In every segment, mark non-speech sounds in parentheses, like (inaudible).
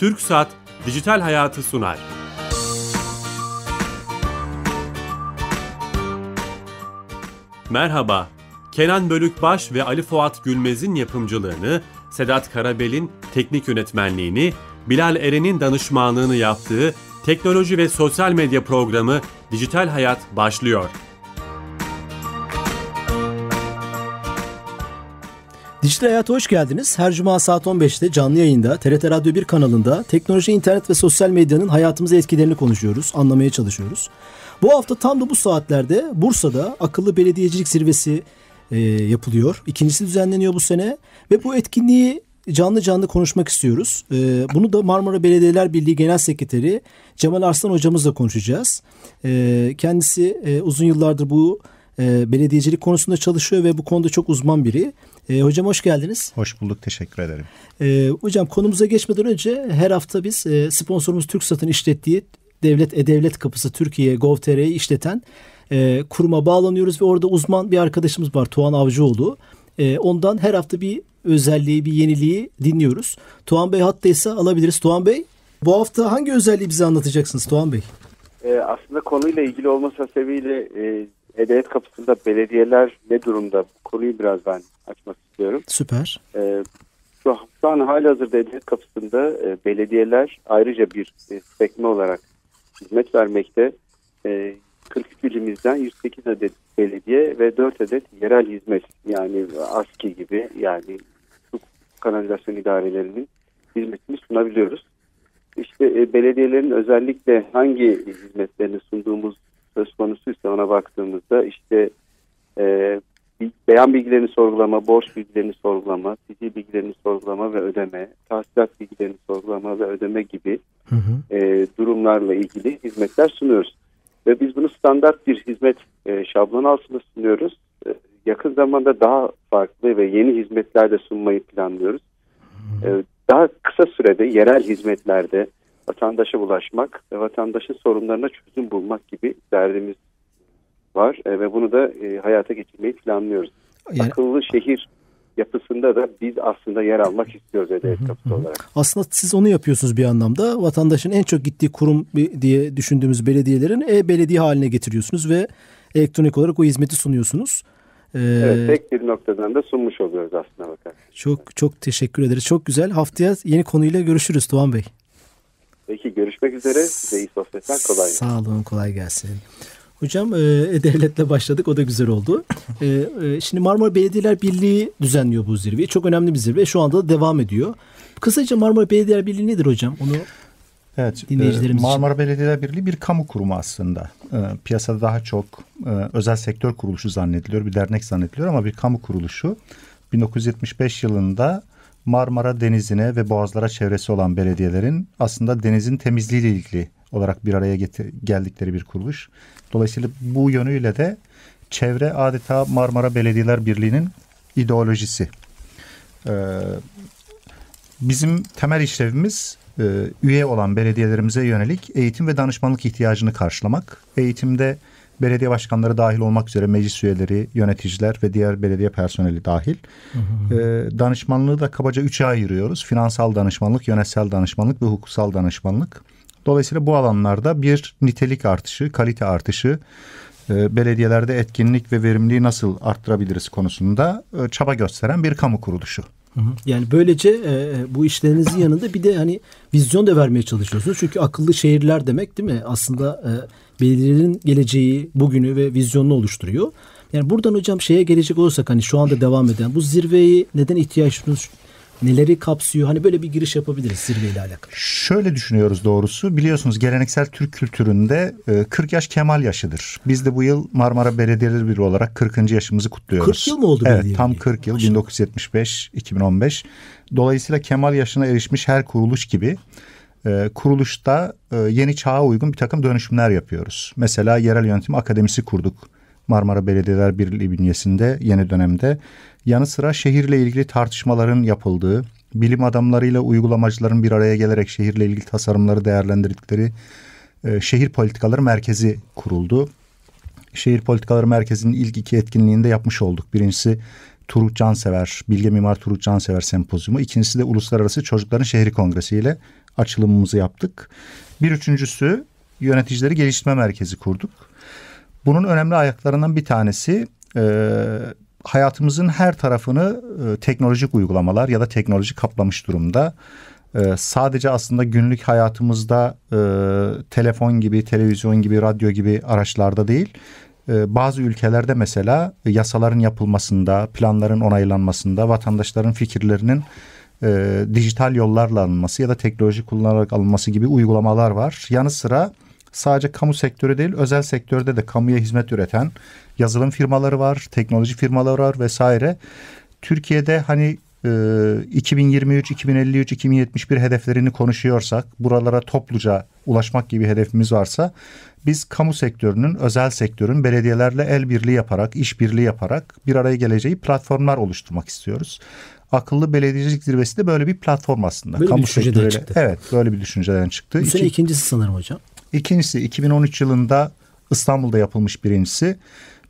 Türk Saat, Dijital Hayatı sunar. Merhaba, Kenan Bölükbaş ve Ali Fuat Gülmez'in yapımcılığını, Sedat Karabel'in teknik yönetmenliğini, Bilal Eren'in danışmanlığını yaptığı teknoloji ve sosyal medya programı Dijital Hayat başlıyor.'' Dijital Hayat'a hoş geldiniz. Her cuma saat 15'te canlı yayında TRT Radyo 1 kanalında teknoloji, internet ve sosyal medyanın hayatımıza etkilerini konuşuyoruz, anlamaya çalışıyoruz. Bu hafta tam da bu saatlerde Bursa'da akıllı belediyecilik zirvesi e, yapılıyor. İkincisi düzenleniyor bu sene ve bu etkinliği canlı canlı konuşmak istiyoruz. E, bunu da Marmara Belediyeler Birliği Genel Sekreteri Cemal Arslan hocamızla konuşacağız. E, kendisi e, uzun yıllardır bu e, belediyecilik konusunda çalışıyor ve bu konuda çok uzman biri. E, hocam hoş geldiniz. Hoş bulduk teşekkür ederim. E, hocam konumuza geçmeden önce her hafta biz e, sponsorumuz TürkSat'ın işlettiği devlet e-devlet kapısı Türkiye Gov.tr'yi işleten e, kuruma bağlanıyoruz ve orada uzman bir arkadaşımız var Tuğan Avcıoğlu. E, ondan her hafta bir özelliği, bir yeniliği dinliyoruz. Tuğan Bey hattaysa alabiliriz. Tuğan Bey bu hafta hangi özelliği bize anlatacaksınız Tuğan Bey? E, aslında konuyla ilgili olması sebebiyle e, e-Devlet kapısında belediyeler ne durumda? Bu konuyu biraz ben açmak istiyorum. Süper. E, şu, an hali hazırda E-Devlet kapısında e, belediyeler ayrıca bir e, sekme olarak hizmet vermekte. E, 43 ilimizden 108 adet belediye ve 4 adet yerel hizmet yani ASKİ gibi yani su kanalizasyon idarelerinin hizmetini sunabiliyoruz. İşte e, belediyelerin özellikle hangi hizmetlerini sunduğumuz söz konusuysa ona baktığımızda işte e, beyan bilgilerini sorgulama, borç bilgilerini sorgulama, sicil bilgilerini sorgulama ve ödeme, tahsilat bilgilerini sorgulama ve ödeme gibi hı hı. E, durumlarla ilgili hizmetler sunuyoruz. Ve biz bunu standart bir hizmet e, şablon altında sunuyoruz. E, yakın zamanda daha farklı ve yeni hizmetler de sunmayı planlıyoruz. E, daha kısa sürede yerel hizmetlerde vatandaşa bulaşmak, ve vatandaşın sorunlarına çözüm bulmak gibi derdimiz var e, ve bunu da e, hayata geçirmeyi planlıyoruz. Yani... Akıllı şehir yapısında da biz aslında yer almak istiyoruz hedef kapısı olarak. Aslında siz onu yapıyorsunuz bir anlamda. Vatandaşın en çok gittiği kurum diye düşündüğümüz belediyelerin e-belediye haline getiriyorsunuz ve elektronik olarak o hizmeti sunuyorsunuz. Ee, evet, tek bir noktadan da sunmuş oluyoruz aslında bakarsın. Çok çok teşekkür ederiz. Çok güzel. Haftaya yeni konuyla görüşürüz Doğan Bey. Peki görüşmek üzere. Size iyi sohbetler. Kolay gelsin. Sağ olun. Kolay gelsin. Hocam e, e, devletle başladık o da güzel oldu. E, e, şimdi Marmara Belediyeler Birliği düzenliyor bu zirveyi. Çok önemli bir zirve. Şu anda da devam ediyor. Kısaca Marmara Belediyeler Birliği nedir hocam? Onu Evet, e, dinleyicilerimiz Marmara için. Belediyeler Birliği bir kamu kurumu aslında. E, piyasada daha çok e, özel sektör kuruluşu zannediliyor, bir dernek zannediliyor ama bir kamu kuruluşu. 1975 yılında Marmara Denizi'ne ve boğazlara çevresi olan belediyelerin aslında denizin temizliğiyle ilgili olarak bir araya getir, geldikleri bir kuruluş. Dolayısıyla bu yönüyle de çevre adeta Marmara Belediyeler Birliği'nin ideolojisi. Ee, bizim temel işlevimiz e, üye olan belediyelerimize yönelik eğitim ve danışmanlık ihtiyacını karşılamak. Eğitimde belediye başkanları dahil olmak üzere meclis üyeleri, yöneticiler ve diğer belediye personeli dahil. Hı ee, danışmanlığı da kabaca üçe ayırıyoruz. Finansal danışmanlık, yönetsel danışmanlık ve hukuksal danışmanlık. Dolayısıyla bu alanlarda bir nitelik artışı, kalite artışı, e, belediyelerde etkinlik ve verimliği nasıl arttırabiliriz konusunda e, çaba gösteren bir kamu kuruluşu. Yani böylece e, e, bu işlerinizin yanında bir de hani vizyon da vermeye çalışıyorsunuz. Çünkü akıllı şehirler demek değil mi? Aslında e, belirlerin geleceği, bugünü ve vizyonunu oluşturuyor. Yani buradan hocam şeye gelecek olursak hani şu anda devam eden bu zirveyi neden ihtiyaç neleri kapsıyor? Hani böyle bir giriş yapabiliriz zirveyle alakalı. Şöyle düşünüyoruz doğrusu. Biliyorsunuz geleneksel Türk kültüründe 40 e, yaş kemal yaşıdır. Biz de bu yıl Marmara Belediyeleri Birliği olarak 40. yaşımızı kutluyoruz. 40 yıl mı oldu belediye? Evet tam 40 yıl 1975-2015. Dolayısıyla kemal yaşına erişmiş her kuruluş gibi e, kuruluşta e, yeni çağa uygun bir takım dönüşümler yapıyoruz. Mesela yerel yönetim akademisi kurduk Marmara Belediyeler Birliği bünyesinde yeni dönemde yanı sıra şehirle ilgili tartışmaların yapıldığı, bilim adamlarıyla uygulamacıların bir araya gelerek şehirle ilgili tasarımları değerlendirdikleri e, şehir politikaları merkezi kuruldu. Şehir Politikaları Merkezi'nin ilk iki etkinliğinde yapmış olduk. Birincisi Turut Cansever, Bilge Mimar Turut Cansever Sempozyumu. İkincisi de Uluslararası Çocukların Şehri Kongresi ile açılımımızı yaptık. Bir üçüncüsü yöneticileri geliştirme merkezi kurduk. Bunun önemli ayaklarından bir tanesi e, hayatımızın her tarafını e, teknolojik uygulamalar ya da teknoloji kaplamış durumda. E, sadece aslında günlük hayatımızda e, telefon gibi, televizyon gibi, radyo gibi araçlarda değil e, bazı ülkelerde mesela yasaların yapılmasında, planların onaylanmasında, vatandaşların fikirlerinin e, dijital yollarla alınması ya da teknoloji kullanarak alınması gibi uygulamalar var. Yanı sıra sadece kamu sektörü değil özel sektörde de kamuya hizmet üreten yazılım firmaları var, teknoloji firmaları var vesaire. Türkiye'de hani 2023, 2053, 2071 hedeflerini konuşuyorsak, buralara topluca ulaşmak gibi hedefimiz varsa biz kamu sektörünün, özel sektörün belediyelerle el birliği yaparak, işbirliği yaparak bir araya geleceği platformlar oluşturmak istiyoruz. Akıllı Belediyecilik Zirvesi de böyle bir platform aslında. Böyle kamu bir sektörüyle. Çıktı. Evet, böyle bir düşünceden çıktı. Bu sene İki... ikincisi sanırım hocam. İkincisi 2013 yılında İstanbul'da yapılmış birincisi.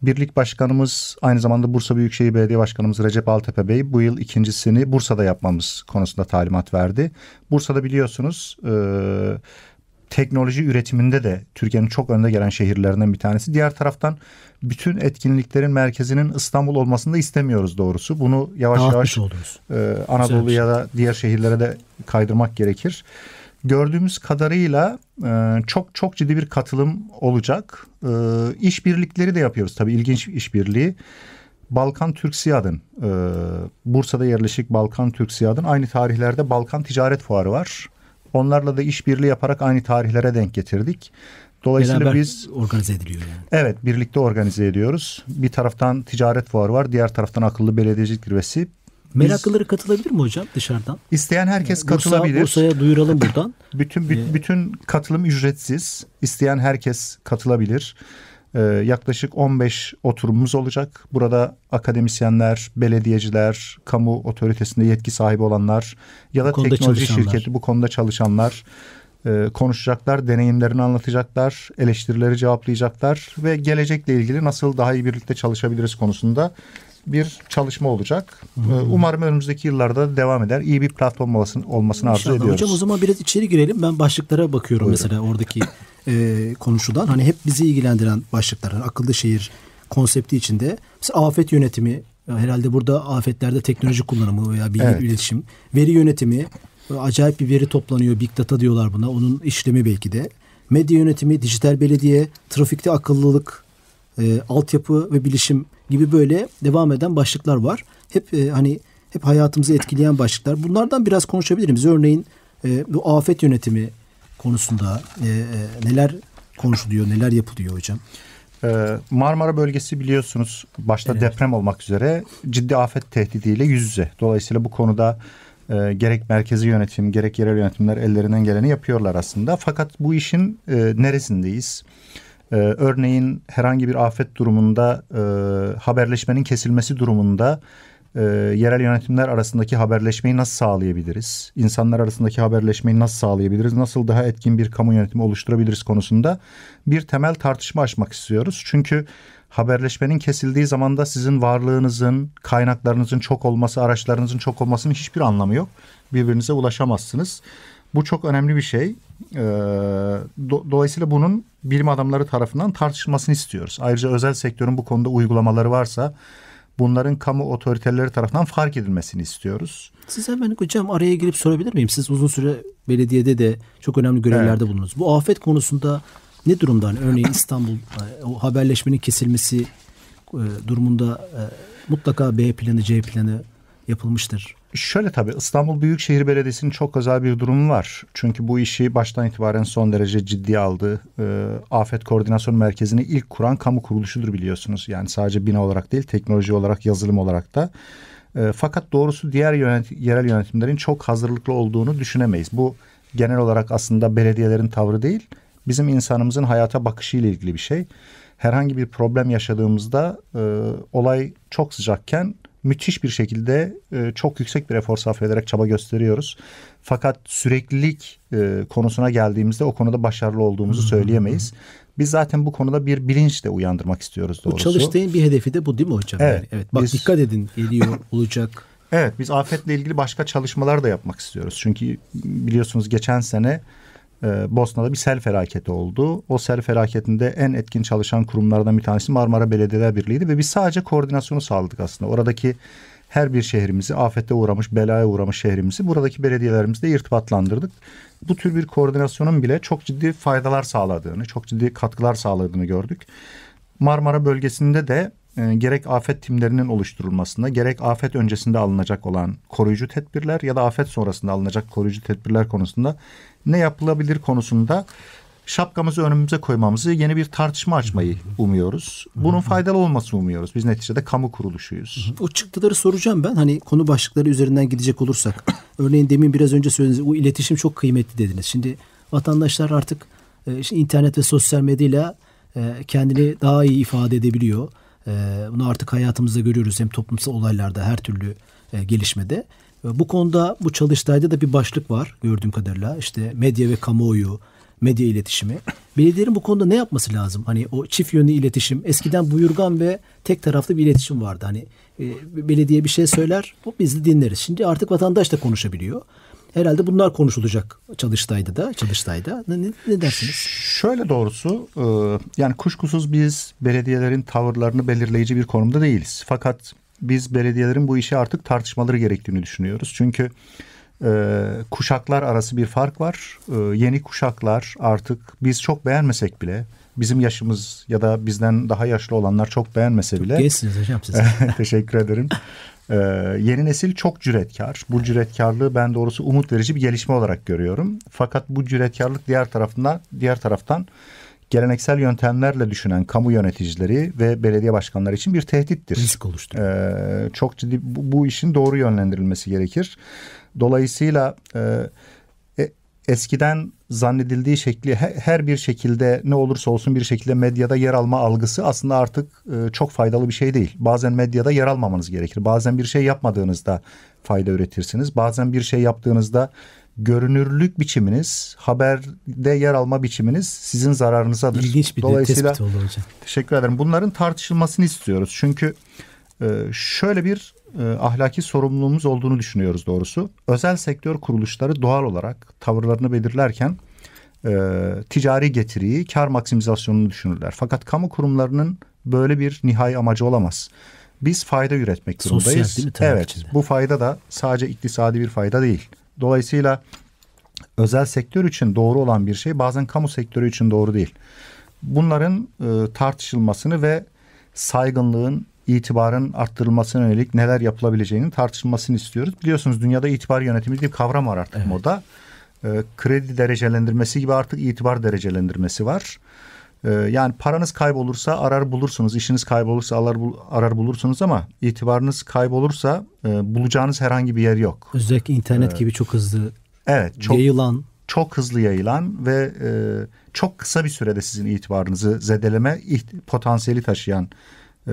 Birlik Başkanımız aynı zamanda Bursa Büyükşehir Belediye Başkanımız Recep Altepe Bey bu yıl ikincisini Bursa'da yapmamız konusunda talimat verdi. Bursa'da biliyorsunuz e, teknoloji üretiminde de Türkiye'nin çok önde gelen şehirlerinden bir tanesi. Diğer taraftan bütün etkinliklerin merkezinin İstanbul olmasını da istemiyoruz doğrusu. Bunu yavaş Dağıtmış yavaş oluruz. e, Anadolu'ya da şey. diğer şehirlere de kaydırmak gerekir gördüğümüz kadarıyla e, çok çok ciddi bir katılım olacak. E, işbirlikleri de yapıyoruz tabii ilginç bir işbirliği. Balkan Türk Siyadın, e, Bursa'da yerleşik Balkan Türk Siyadın aynı tarihlerde Balkan Ticaret Fuarı var. Onlarla da işbirliği yaparak aynı tarihlere denk getirdik. Dolayısıyla Beraber biz organize ediliyor yani. Evet, birlikte organize ediyoruz. Bir taraftan ticaret fuarı var, diğer taraftan akıllı belediyecilik zirvesi. Meraklıları Biz, katılabilir mi hocam dışarıdan? İsteyen herkes Bursa, katılabilir. Bursa'ya duyuralım buradan. (coughs) bütün bütün, ee, bütün katılım ücretsiz. İsteyen herkes katılabilir. Ee, yaklaşık 15 oturumumuz olacak. Burada akademisyenler, belediyeciler, kamu otoritesinde yetki sahibi olanlar ya da teknoloji şirketi bu konuda çalışanlar e, konuşacaklar, deneyimlerini anlatacaklar, eleştirileri cevaplayacaklar ve gelecekle ilgili nasıl daha iyi birlikte çalışabiliriz konusunda bir çalışma olacak. Hı-hı. Ee, umarım önümüzdeki yıllarda devam eder. İyi bir platform olmasını, olmasını arzu ediyoruz. Hocam o zaman biraz içeri girelim. Ben başlıklara bakıyorum Buyurun. mesela oradaki e, konuşulan. Hani hep bizi ilgilendiren başlıklar. Hani akıllı şehir konsepti içinde. Mesela afet yönetimi herhalde burada afetlerde teknoloji kullanımı veya bilgi evet. iletişim, veri yönetimi acayip bir veri toplanıyor. Big data diyorlar buna. Onun işlemi belki de. Medya yönetimi, dijital belediye, trafikte akıllılık, e, altyapı ve bilişim gibi böyle devam eden başlıklar var. Hep e, hani hep hayatımızı etkileyen başlıklar. Bunlardan biraz konuşabiliriz. Örneğin e, bu afet yönetimi konusunda e, e, neler konuşuluyor, neler yapılıyor hocam? E, Marmara bölgesi biliyorsunuz başta evet. deprem olmak üzere ciddi afet tehdidiyle yüz yüze. Dolayısıyla bu konuda e, gerek merkezi yönetim gerek yerel yönetimler ellerinden geleni yapıyorlar aslında. Fakat bu işin e, neresindeyiz? Ee, örneğin herhangi bir afet durumunda e, haberleşmenin kesilmesi durumunda e, yerel yönetimler arasındaki haberleşmeyi nasıl sağlayabiliriz? İnsanlar arasındaki haberleşmeyi nasıl sağlayabiliriz? Nasıl daha etkin bir kamu yönetimi oluşturabiliriz konusunda bir temel tartışma açmak istiyoruz. Çünkü haberleşmenin kesildiği zaman da sizin varlığınızın, kaynaklarınızın çok olması, araçlarınızın çok olmasının hiçbir anlamı yok. Birbirinize ulaşamazsınız. Bu çok önemli bir şey. E, do, dolayısıyla bunun bilim adamları tarafından tartışılmasını istiyoruz. Ayrıca özel sektörün bu konuda uygulamaları varsa bunların kamu otoriteleri tarafından fark edilmesini istiyoruz. Siz hemen hocam araya girip sorabilir miyim? Siz uzun süre belediyede de çok önemli görevlerde evet. bulundunuz. Bu afet konusunda ne durumda? Hani örneğin İstanbul (laughs) e, o haberleşmenin kesilmesi e, durumunda e, mutlaka B planı, C planı yapılmıştır. Şöyle tabii İstanbul Büyükşehir Belediyesi'nin çok özel bir durumu var. Çünkü bu işi baştan itibaren son derece ciddi aldı. E, Afet Koordinasyon Merkezi'ni ilk kuran kamu kuruluşudur biliyorsunuz. Yani sadece bina olarak değil teknoloji olarak yazılım olarak da. E, fakat doğrusu diğer yönet yerel yönetimlerin çok hazırlıklı olduğunu düşünemeyiz. Bu genel olarak aslında belediyelerin tavrı değil bizim insanımızın hayata bakışıyla ilgili bir şey. Herhangi bir problem yaşadığımızda e, olay çok sıcakken müthiş bir şekilde e, çok yüksek bir efor sarf ederek çaba gösteriyoruz. Fakat süreklilik e, konusuna geldiğimizde o konuda başarılı olduğumuzu söyleyemeyiz. Biz zaten bu konuda bir bilinç de uyandırmak istiyoruz doğrusu. Bu çalıştığın bir hedefi de bu değil mi hocam? Evet. Yani, evet. Bak biz, dikkat edin geliyor (laughs) olacak. Evet biz afetle ilgili başka çalışmalar da yapmak istiyoruz. Çünkü biliyorsunuz geçen sene ee, Bosna'da bir sel felaketi oldu. O sel felaketinde en etkin çalışan kurumlardan bir tanesi Marmara Belediyeler Birliği'ydi ve biz sadece koordinasyonu sağladık aslında. Oradaki her bir şehrimizi afette uğramış, belaya uğramış şehrimizi buradaki belediyelerimizle irtibatlandırdık. Bu tür bir koordinasyonun bile çok ciddi faydalar sağladığını, çok ciddi katkılar sağladığını gördük. Marmara bölgesinde de e, gerek afet timlerinin oluşturulmasında gerek afet öncesinde alınacak olan koruyucu tedbirler ya da afet sonrasında alınacak koruyucu tedbirler konusunda ne yapılabilir konusunda şapkamızı önümüze koymamızı, yeni bir tartışma açmayı umuyoruz. Bunun faydalı olmasını umuyoruz. Biz neticede kamu kuruluşuyuz. O çıktıları soracağım ben. Hani konu başlıkları üzerinden gidecek olursak. (clears throat) Örneğin demin biraz önce söylediğiniz o iletişim çok kıymetli dediniz. Şimdi vatandaşlar artık e, işte internet ve sosyal medyayla e, kendini daha iyi ifade edebiliyor. E, bunu artık hayatımızda görüyoruz hem toplumsal olaylarda her türlü gelişmede. Bu konuda bu çalıştayda da bir başlık var gördüğüm kadarıyla. İşte medya ve kamuoyu, medya iletişimi. Belediyelerin bu konuda ne yapması lazım? Hani o çift yönlü iletişim. Eskiden buyurgan ve tek taraflı bir iletişim vardı. Hani e, belediye bir şey söyler, o biz de dinleriz. Şimdi artık vatandaş da konuşabiliyor. Herhalde bunlar konuşulacak çalıştayda da, çalıştayda. Ne, ne dersiniz? Şöyle doğrusu e, yani kuşkusuz biz belediyelerin tavırlarını belirleyici bir konumda değiliz. Fakat biz belediyelerin bu işe artık tartışmaları gerektiğini düşünüyoruz. Çünkü e, kuşaklar arası bir fark var. E, yeni kuşaklar artık biz çok beğenmesek bile bizim yaşımız ya da bizden daha yaşlı olanlar çok beğenmese bile. Çok gençsiniz hocam siz. (laughs) teşekkür ederim. Ee, yeni nesil çok cüretkar. Bu cüretkarlığı ben doğrusu umut verici bir gelişme olarak görüyorum. Fakat bu cüretkarlık diğer tarafından diğer taraftan geleneksel yöntemlerle düşünen kamu yöneticileri ve belediye başkanları için bir tehdittir. Risk oluşturuyor. Ee, çok ciddi bu, bu işin doğru yönlendirilmesi gerekir. Dolayısıyla e, e eskiden zannedildiği şekli her, bir şekilde ne olursa olsun bir şekilde medyada yer alma algısı aslında artık e, çok faydalı bir şey değil. Bazen medyada yer almamanız gerekir. Bazen bir şey yapmadığınızda fayda üretirsiniz. Bazen bir şey yaptığınızda görünürlük biçiminiz, haberde yer alma biçiminiz sizin zararınızadır. İlginç bir Dolayısıyla, tespit oldu hocam. Teşekkür ederim. Bunların tartışılmasını istiyoruz. Çünkü e, şöyle bir e, ahlaki sorumluluğumuz olduğunu düşünüyoruz doğrusu. Özel sektör kuruluşları doğal olarak tavırlarını belirlerken e, ticari getiriyi, kar maksimizasyonunu düşünürler. Fakat kamu kurumlarının böyle bir nihai amacı olamaz biz fayda üretmek durumdayız. Sosyal değil mi? evet. Içinde. Bu fayda da sadece iktisadi bir fayda değil. Dolayısıyla özel sektör için doğru olan bir şey bazen kamu sektörü için doğru değil. Bunların e, tartışılmasını ve saygınlığın, itibarın arttırılmasına yönelik neler yapılabileceğini tartışılmasını istiyoruz. Biliyorsunuz dünyada itibar yönetimi diye bir kavram var artık evet. moda. E, kredi derecelendirmesi gibi artık itibar derecelendirmesi var. Ee, yani paranız kaybolursa arar bulursunuz, işiniz kaybolursa arar, bul arar bulursunuz ama itibarınız kaybolursa e, bulacağınız herhangi bir yer yok. Özellikle internet ee, gibi çok hızlı evet, çok, yayılan. Çok hızlı yayılan ve e, çok kısa bir sürede sizin itibarınızı zedeleme potansiyeli taşıyan e,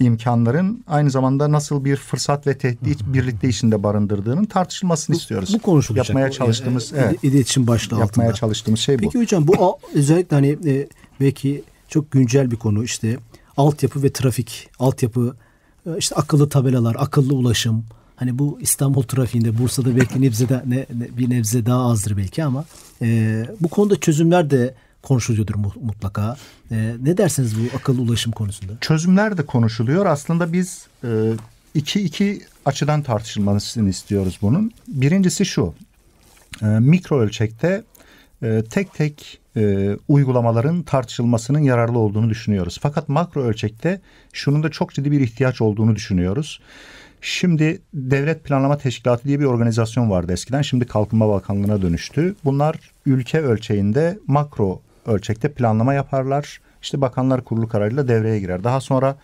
imkanların aynı zamanda nasıl bir fırsat ve tehdit birlikte içinde barındırdığının tartışılmasını bu, istiyoruz. Bu konuşulacak. Yapmaya e, çalıştığımız o, e, evet, iletişim başlığı yapmaya altında. çalıştığımız şey Peki bu. Peki hocam bu özellikle hani e, belki çok güncel bir konu işte altyapı ve trafik, altyapı e, işte akıllı tabelalar, akıllı ulaşım. Hani bu İstanbul trafiğinde Bursa'da belki (laughs) nebzede ne, ne, bir nebze daha azdır belki ama e, bu konuda çözümler de konuşuluyordur mutlaka. E, ne dersiniz bu akıllı ulaşım konusunda? Çözümler de konuşuluyor. Aslında biz e, iki iki açıdan tartışılmasını istiyoruz bunun. Birincisi şu. E, mikro ölçekte e, tek tek e, uygulamaların tartışılmasının yararlı olduğunu düşünüyoruz. Fakat makro ölçekte şunun da çok ciddi bir ihtiyaç olduğunu düşünüyoruz. Şimdi Devlet Planlama Teşkilatı diye bir organizasyon vardı eskiden. Şimdi Kalkınma Bakanlığı'na dönüştü. Bunlar ülke ölçeğinde makro ölçekte planlama yaparlar. İşte Bakanlar Kurulu kararıyla devreye girer. Daha sonra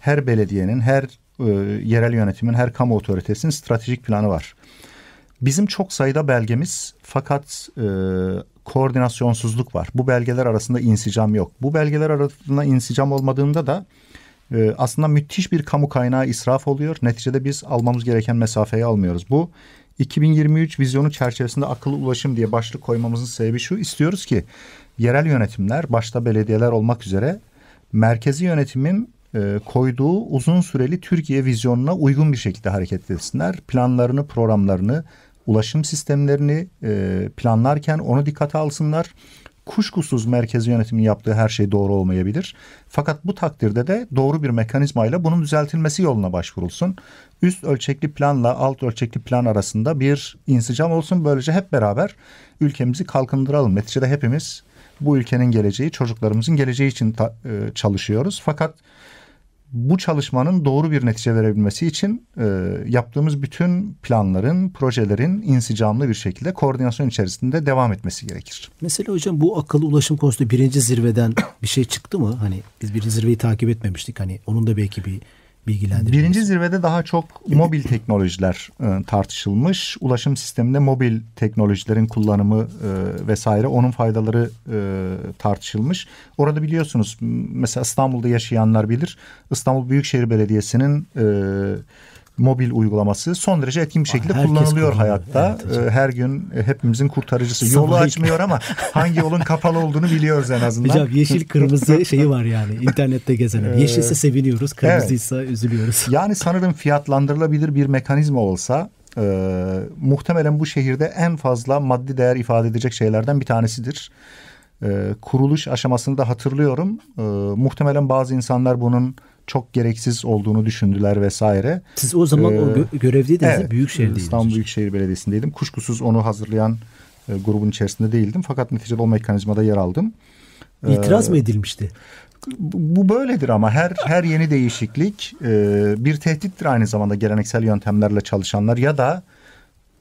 her belediyenin, her e, yerel yönetimin, her kamu otoritesinin stratejik planı var. Bizim çok sayıda belgemiz fakat e, koordinasyonsuzluk var. Bu belgeler arasında insicam yok. Bu belgeler arasında insicam olmadığında da e, aslında müthiş bir kamu kaynağı israf oluyor. Neticede biz almamız gereken mesafeyi almıyoruz. Bu 2023 vizyonu çerçevesinde akıllı ulaşım diye başlık koymamızın sebebi şu. istiyoruz ki yerel yönetimler başta belediyeler olmak üzere merkezi yönetimin e, koyduğu uzun süreli Türkiye vizyonuna uygun bir şekilde hareket etsinler. Planlarını, programlarını, ulaşım sistemlerini e, planlarken onu dikkate alsınlar. Kuşkusuz merkezi yönetimin yaptığı her şey doğru olmayabilir. Fakat bu takdirde de doğru bir mekanizmayla bunun düzeltilmesi yoluna başvurulsun üst ölçekli planla alt ölçekli plan arasında bir insicam olsun. Böylece hep beraber ülkemizi kalkındıralım. Neticede hepimiz bu ülkenin geleceği, çocuklarımızın geleceği için ta, e, çalışıyoruz. Fakat bu çalışmanın doğru bir netice verebilmesi için e, yaptığımız bütün planların, projelerin insicamlı bir şekilde koordinasyon içerisinde devam etmesi gerekir. Mesela hocam bu akıllı ulaşım konusunda birinci zirveden bir şey çıktı mı? Hani biz birinci zirveyi takip etmemiştik. Hani onun da belki bir bilgilendirmeniz. Birinci zirvede daha çok mobil (laughs) teknolojiler e, tartışılmış. Ulaşım sisteminde mobil teknolojilerin kullanımı e, vesaire onun faydaları e, tartışılmış. Orada biliyorsunuz mesela İstanbul'da yaşayanlar bilir. İstanbul Büyükşehir Belediyesi'nin... E, mobil uygulaması son derece etkin bir ah, şekilde Herkes kullanılıyor hayatta. Evet, ee, Her gün e, hepimizin kurtarıcısı. Yolu açmıyor ama (laughs) hangi yolun kapalı olduğunu biliyoruz en azından. Hocam yeşil (laughs) kırmızı şeyi var yani internette gezenin. Ee, Yeşilse seviniyoruz, kırmızıysa evet. üzülüyoruz. (laughs) Yani sanırım fiyatlandırılabilir bir mekanizma olsa e, muhtemelen bu şehirde en fazla maddi değer ifade edecek şeylerden bir tanesidir. E, kuruluş aşamasını da hatırlıyorum. E, muhtemelen bazı insanlar bunun çok gereksiz olduğunu düşündüler vesaire. Siz o zaman ee, o gö- ee, görevdeydiniz evet, Büyükşehir'deydiniz. İstanbul Büyükşehir Belediyesi'ndeydim. Kuşkusuz onu hazırlayan e, grubun içerisinde değildim. Fakat neticede o mekanizmada yer aldım. Ee, İtiraz ee, mı edilmişti? Bu böyledir ama her her yeni değişiklik e, bir tehdittir aynı zamanda geleneksel yöntemlerle çalışanlar ya da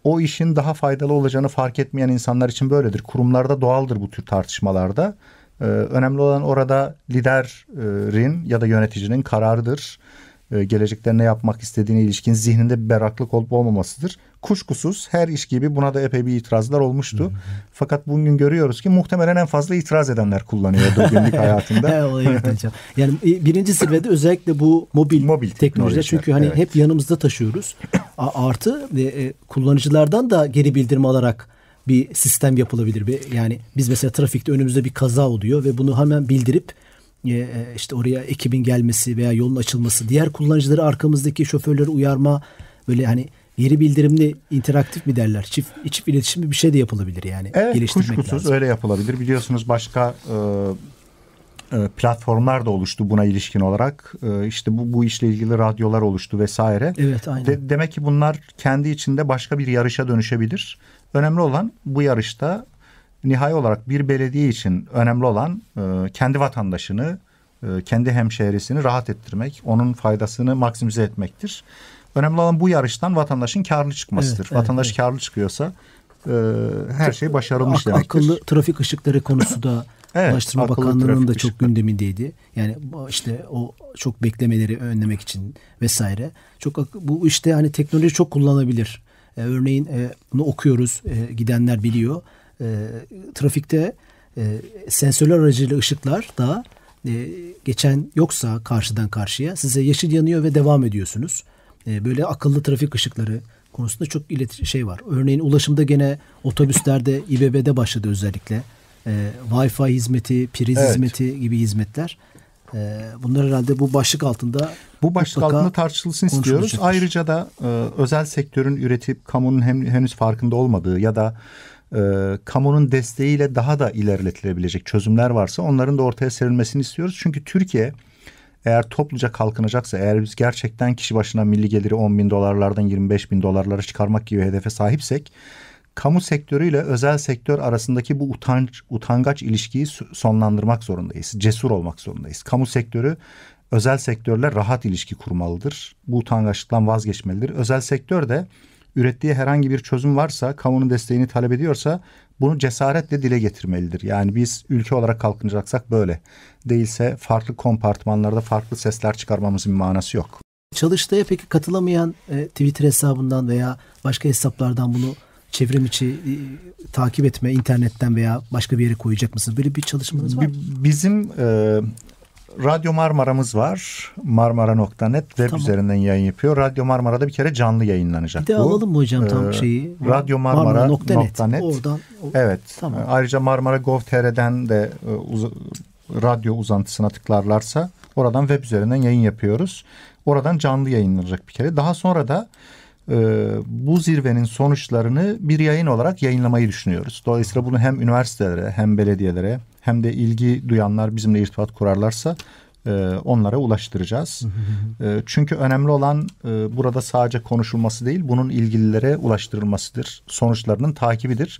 o işin daha faydalı olacağını fark etmeyen insanlar için böyledir. Kurumlarda doğaldır bu tür tartışmalarda. Ee, önemli olan orada liderin ya da yöneticinin kararıdır. Ee, gelecekte ne yapmak istediğine ilişkin zihninde bir berraklık olup olmamasıdır. Kuşkusuz her iş gibi buna da epey bir itirazlar olmuştu. Hı hı. Fakat bugün görüyoruz ki muhtemelen en fazla itiraz edenler kullanıyor günlük hayatında. (laughs) yani e, birinci zirvede özellikle bu mobil, mobil teknoloji. Çünkü hani evet. hep yanımızda taşıyoruz. Artı e, e, kullanıcılardan da geri bildirim alarak bir sistem yapılabilir. Bir, yani biz mesela trafikte önümüzde bir kaza oluyor ve bunu hemen bildirip e, e, işte oraya ekibin gelmesi veya yolun açılması, diğer kullanıcıları arkamızdaki şoförleri uyarma böyle hani yeri bildirimli interaktif mi derler? Çift, çift iletişimli bir şey de yapılabilir yani. Evet kuşkusuz lazım. öyle yapılabilir. Biliyorsunuz başka e, e, platformlar da oluştu buna ilişkin olarak. E, işte bu, bu işle ilgili radyolar oluştu vesaire. Evet aynen. De, demek ki bunlar kendi içinde başka bir yarışa dönüşebilir. Önemli olan bu yarışta nihai olarak bir belediye için önemli olan e, kendi vatandaşını, kendi hemşehrisini rahat ettirmek, onun faydasını maksimize etmektir. Önemli olan bu yarıştan vatandaşın karlı çıkmasıdır. Evet, Vatandaş evet, karlı çıkıyorsa her şey başarılmış demektir. Akıllı trafik ışıkları konusu da Evet, Ulaştırma Bakanlığı'nın da çok çıktı. gündemindeydi. Yani işte o çok beklemeleri önlemek için vesaire. Çok bu işte hani teknoloji çok kullanabilir. Ee, örneğin e, bunu okuyoruz. E, gidenler biliyor. E, trafikte e, sensörler aracıyla ışıklar da e, geçen yoksa karşıdan karşıya size yeşil yanıyor ve devam ediyorsunuz. E, böyle akıllı trafik ışıkları konusunda çok iletişim şey var. Örneğin ulaşımda gene otobüslerde İBB'de başladı özellikle e, Wi-Fi hizmeti, priz evet. hizmeti gibi hizmetler. E, bunlar herhalde bu başlık altında bu başlık altında tartışılsın istiyoruz. Ayrıca da e, özel sektörün üretip kamunun hem, henüz farkında olmadığı ya da e, kamunun desteğiyle daha da ilerletilebilecek çözümler varsa onların da ortaya serilmesini istiyoruz. Çünkü Türkiye eğer topluca kalkınacaksa eğer biz gerçekten kişi başına milli geliri 10 bin dolarlardan 25 bin dolarlara çıkarmak gibi hedefe sahipsek kamu sektörüyle özel sektör arasındaki bu utanç utangaç ilişkiyi sonlandırmak zorundayız. Cesur olmak zorundayız. Kamu sektörü özel sektörle rahat ilişki kurmalıdır. Bu utangaçlıktan vazgeçmelidir. Özel sektör de ürettiği herhangi bir çözüm varsa, kamunun desteğini talep ediyorsa bunu cesaretle dile getirmelidir. Yani biz ülke olarak kalkınacaksak böyle. Değilse farklı kompartmanlarda farklı sesler çıkarmamızın bir manası yok. Çalıştay'a peki katılamayan e, Twitter hesabından veya başka hesaplardan bunu çevrim içi e, takip etme internetten veya başka bir yere koyacak mısınız? Böyle bir çalışmanız var mı? Bizim e, Radyo Marmara'mız var. Marmara.net web tamam. üzerinden yayın yapıyor. Radyo Marmara'da bir kere canlı yayınlanacak bir de bu. alalım mı hocam tam e, şeyi? Radyo Marmara.net. Marmara Oradan. Evet. Tamam. E, ayrıca Marmara Gov.tr'den de e, uz radyo uzantısına tıklarlarsa oradan web üzerinden yayın yapıyoruz. Oradan canlı yayınlanacak bir kere. Daha sonra da e, bu zirvenin sonuçlarını bir yayın olarak yayınlamayı düşünüyoruz. Dolayısıyla bunu hem üniversitelere hem belediyelere hem de ilgi duyanlar bizimle irtibat kurarlarsa e, onlara ulaştıracağız. e, çünkü önemli olan e, burada sadece konuşulması değil bunun ilgililere ulaştırılmasıdır. Sonuçlarının takibidir.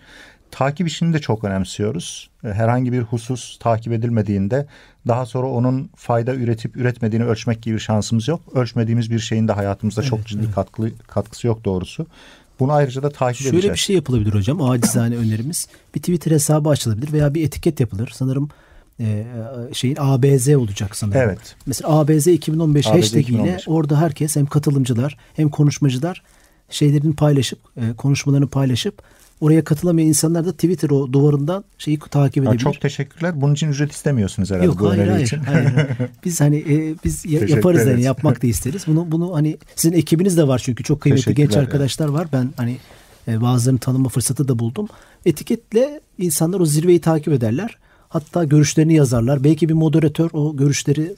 Takip işini de çok önemsiyoruz. E, herhangi bir husus takip edilmediğinde daha sonra onun fayda üretip üretmediğini ölçmek gibi bir şansımız yok. Ölçmediğimiz bir şeyin de hayatımızda evet, çok ciddi evet. katkı, katkısı yok doğrusu. Bunu ayrıca da takip edeceğiz. Şöyle bir şey yapılabilir hocam. Acizane (laughs) önerimiz. Bir Twitter hesabı açılabilir veya bir etiket yapılır. Sanırım e, e şeyin ABZ olacak sanırım. Evet. Mesela ABZ 2015 ABZ hashtag 2015. ile orada herkes hem katılımcılar hem konuşmacılar şeylerini paylaşıp e, konuşmalarını paylaşıp Oraya katılamayan insanlar da Twitter o duvarından şeyi takip edebilir. çok teşekkürler. Bunun için ücret istemiyorsunuz herhalde. Yok hayır hayır, için. hayır. (laughs) Biz hani e, biz ya, yaparız yani yapmak da isteriz. Bunu bunu hani sizin ekibiniz de var çünkü çok kıymetli genç arkadaşlar var. Ben hani e, bazılarını tanıma fırsatı da buldum. Etiketle insanlar o zirveyi takip ederler. Hatta görüşlerini yazarlar. Belki bir moderatör o görüşleri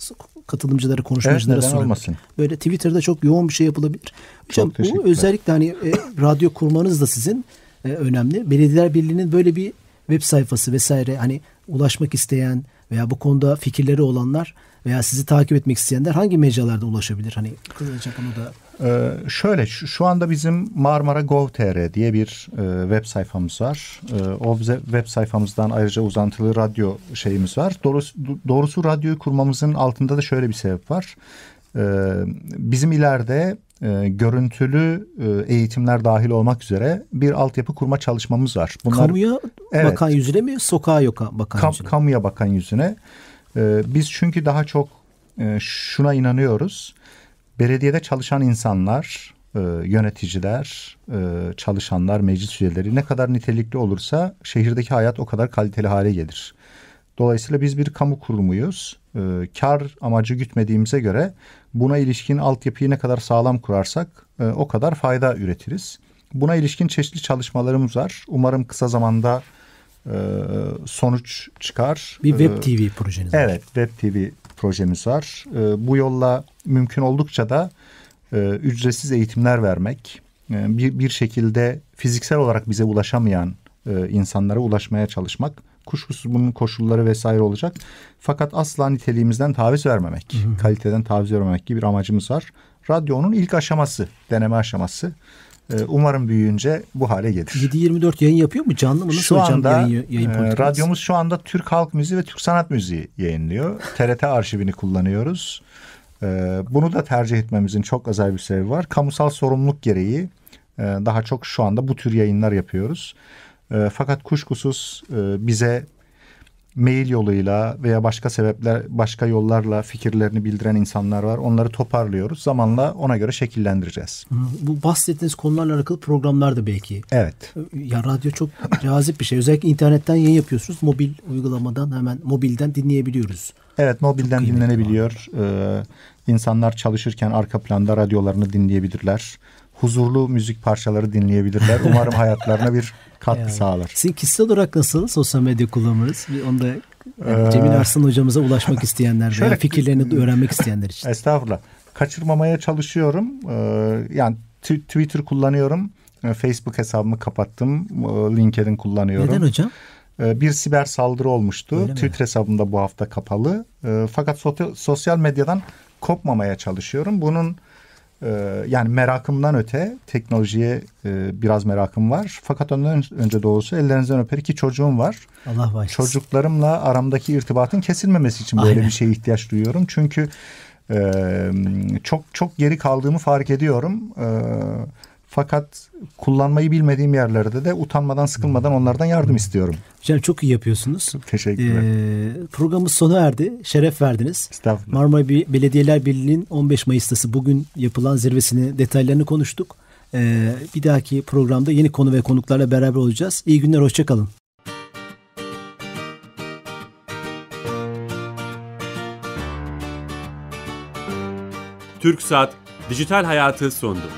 katılımcılara, konuşmacılara evet, sorar. Böyle Twitter'da çok yoğun bir şey yapılabilir. Hocam bu özellikle hani e, radyo kurmanız da sizin e, önemli. Belediyeler Birliği'nin böyle bir web sayfası vesaire hani ulaşmak isteyen veya bu konuda fikirleri olanlar veya sizi takip etmek isteyenler hangi mecralarda ulaşabilir? Hani kısaca bunu da ee, şöyle şu, şu anda bizim Marmara Gov.tr diye bir e, web sayfamız var. E, o web sayfamızdan ayrıca uzantılı radyo şeyimiz var. Doğrusu, doğrusu radyoyu kurmamızın altında da şöyle bir sebep var. E, bizim ileride e, görüntülü e, eğitimler dahil olmak üzere bir altyapı kurma çalışmamız var. Bunlar, kamuya evet, bakan yüzüne mi, sokağa yok bakan kam, yüzüne? Kamuya bakan yüzüne. E, biz çünkü daha çok e, şuna inanıyoruz. Belediyede çalışan insanlar, e, yöneticiler, e, çalışanlar, meclis üyeleri ne kadar nitelikli olursa şehirdeki hayat o kadar kaliteli hale gelir. Dolayısıyla biz bir kamu kurumuyuz. E, kar amacı gütmediğimize göre Buna ilişkin altyapıyı ne kadar sağlam kurarsak e, o kadar fayda üretiriz. Buna ilişkin çeşitli çalışmalarımız var. Umarım kısa zamanda e, sonuç çıkar. Bir Web e, TV projeniz var. Evet, Web TV projemiz var. E, bu yolla mümkün oldukça da e, ücretsiz eğitimler vermek, e, bir, bir şekilde fiziksel olarak bize ulaşamayan e, insanlara ulaşmaya çalışmak Kuşkusuz bunun koşulları vesaire olacak. Fakat asla niteliğimizden taviz vermemek, hı hı. kaliteden taviz vermemek gibi bir amacımız var. Radyonun ilk aşaması, deneme aşaması. E, umarım büyüyünce bu hale gelir. 7-24 yayın yapıyor mu? Canlı mı? Nasıl şu hocam anda, yayın, yayın e, Radyomuz şu anda Türk halk müziği ve Türk sanat müziği yayınlıyor. TRT arşivini kullanıyoruz. E, bunu da tercih etmemizin çok özel bir sebebi var. Kamusal sorumluluk gereği e, daha çok şu anda bu tür yayınlar yapıyoruz. E, fakat kuşkusuz e, bize mail yoluyla veya başka sebepler başka yollarla fikirlerini bildiren insanlar var. Onları toparlıyoruz. Zamanla ona göre şekillendireceğiz. Bu bahsettiğiniz konularla alakalı programlar da belki. Evet. Ee, ya radyo çok cazip bir şey. Özellikle internetten yayın yapıyorsunuz. Mobil uygulamadan hemen mobilden dinleyebiliyoruz. Evet mobilden dinlenebiliyor. Var. Ee, insanlar çalışırken arka planda radyolarını dinleyebilirler huzurlu müzik parçaları dinleyebilirler. Umarım (laughs) hayatlarına bir katkı yani. sağlar. Sizin kişisel olarak nasıl sosyal medya kullanırız? Bir onda yani ee, Cemil Arslan hocamıza ulaşmak (laughs) isteyenler şöyle, veya fikirlerini öğrenmek isteyenler için. Estağfurullah. Kaçırmamaya çalışıyorum. Ee, yani Twitter kullanıyorum. Ee, Facebook hesabımı kapattım. LinkedIn kullanıyorum. Neden hocam? bir siber saldırı olmuştu. Öyle Twitter mi? hesabımda bu hafta kapalı. Fakat sosyal medyadan kopmamaya çalışıyorum. Bunun ee, yani merakımdan öte teknolojiye e, biraz merakım var. Fakat ondan önce doğrusu ellerinizden öper ki çocuğum var. Allah bağışlasın. Çocuklarımla aramdaki irtibatın kesilmemesi için böyle Aynen. bir şeye ihtiyaç duyuyorum. Çünkü e, çok çok geri kaldığımı fark ediyorum. E, fakat kullanmayı bilmediğim yerlerde de utanmadan sıkılmadan hmm. onlardan yardım hmm. istiyorum. Hocam çok iyi yapıyorsunuz. Teşekkürler. Ee, programımız sona erdi. Şeref verdiniz. Estağfurullah. Marmara Belediyeler Birliği'nin 15 Mayıs'tası bugün yapılan zirvesini detaylarını konuştuk. Ee, bir dahaki programda yeni konu ve konuklarla beraber olacağız. İyi günler, hoşçakalın. Türk Saat Dijital Hayatı sondu.